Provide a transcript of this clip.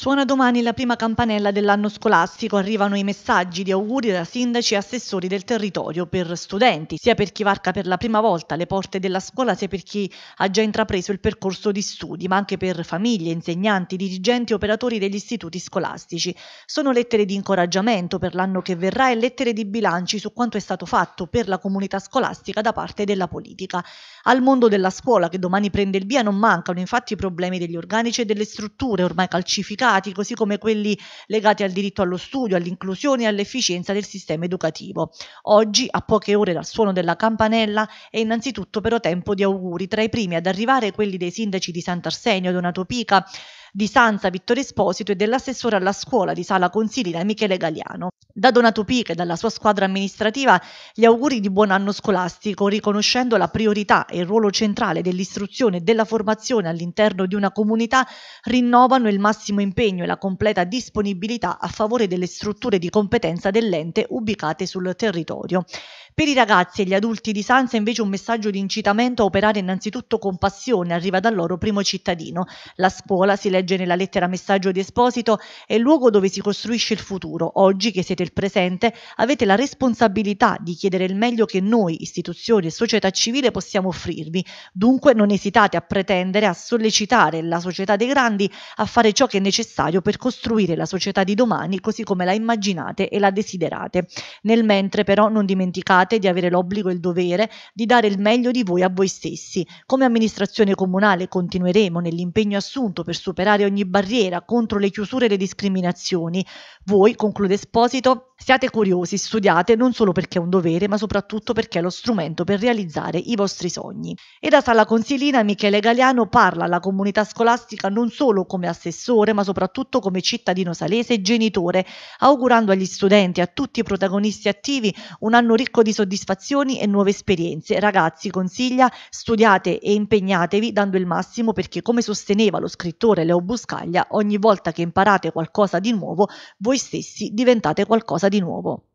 Suona domani la prima campanella dell'anno scolastico, arrivano i messaggi di auguri da sindaci e assessori del territorio per studenti, sia per chi varca per la prima volta le porte della scuola, sia per chi ha già intrapreso il percorso di studi, ma anche per famiglie, insegnanti, dirigenti e operatori degli istituti scolastici. Sono lettere di incoraggiamento per l'anno che verrà e lettere di bilanci su quanto è stato fatto per la comunità scolastica da parte della politica. Al mondo della scuola che domani prende il via non mancano infatti i problemi degli organici e delle strutture ormai calcificate dati, così come quelli legati al diritto allo studio, all'inclusione e all'efficienza del sistema educativo. Oggi, a poche ore dal suono della campanella, è innanzitutto però tempo di auguri, tra i primi ad arrivare quelli dei sindaci di Sant'Arsenio, Donato Pica, di Sanza Vittorio Esposito e dell'assessore alla scuola di Sala Consilina Michele Galiano. Da Donato Pica e dalla sua squadra amministrativa gli auguri di buon anno scolastico, riconoscendo la priorità e il ruolo centrale dell'istruzione e della formazione all'interno di una comunità, rinnovano il massimo impegno e la completa disponibilità a favore delle strutture di competenza dell'ente ubicate sul territorio. Per i ragazzi e gli adulti di Sanza invece un messaggio di incitamento a operare innanzitutto con passione arriva dal loro primo cittadino. La scuola, si legge nella lettera messaggio di Esposito, è il luogo dove si costruisce il futuro. Oggi che siete il presente avete la responsabilità di chiedere il meglio che noi, istituzioni e società civile possiamo offrirvi. Dunque non esitate a pretendere, a sollecitare la società dei grandi a fare ciò che è necessario per costruire la società di domani così come la immaginate e la desiderate. Nel mentre però non dimenticate pensate di avere l'obbligo e il dovere di dare il meglio di voi a voi stessi. Come amministrazione comunale continueremo nell'impegno assunto per superare ogni barriera contro le chiusure e le discriminazioni. Voi, conclude Esposito, Siate curiosi, studiate non solo perché è un dovere, ma soprattutto perché è lo strumento per realizzare i vostri sogni. E da sala consilina Michele Galiano parla alla comunità scolastica non solo come assessore, ma soprattutto come cittadino salese e genitore, augurando agli studenti e a tutti i protagonisti attivi un anno ricco di soddisfazioni e nuove esperienze. Ragazzi, consiglia, studiate e impegnatevi dando il massimo perché come sosteneva lo scrittore Leo Buscaglia, ogni volta che imparate qualcosa di nuovo, voi stessi diventate qualcosa di di nuovo.